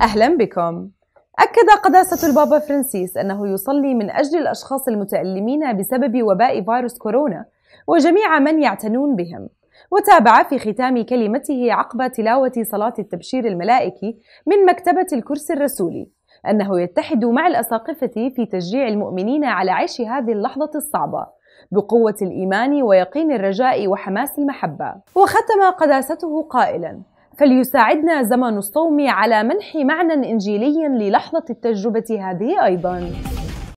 أهلا بكم أكد قداسة البابا فرانسيس أنه يصلي من أجل الأشخاص المتألمين بسبب وباء فيروس كورونا وجميع من يعتنون بهم وتابع في ختام كلمته عقب تلاوة صلاة التبشير الملائكي من مكتبة الكرسي الرسولي أنه يتحد مع الأساقفة في تشجيع المؤمنين على عيش هذه اللحظة الصعبة بقوة الإيمان ويقين الرجاء وحماس المحبة وختم قداسته قائلاً فليساعدنا زمن الصوم على منح معنى إنجيلي للحظة التجربة هذه أيضاً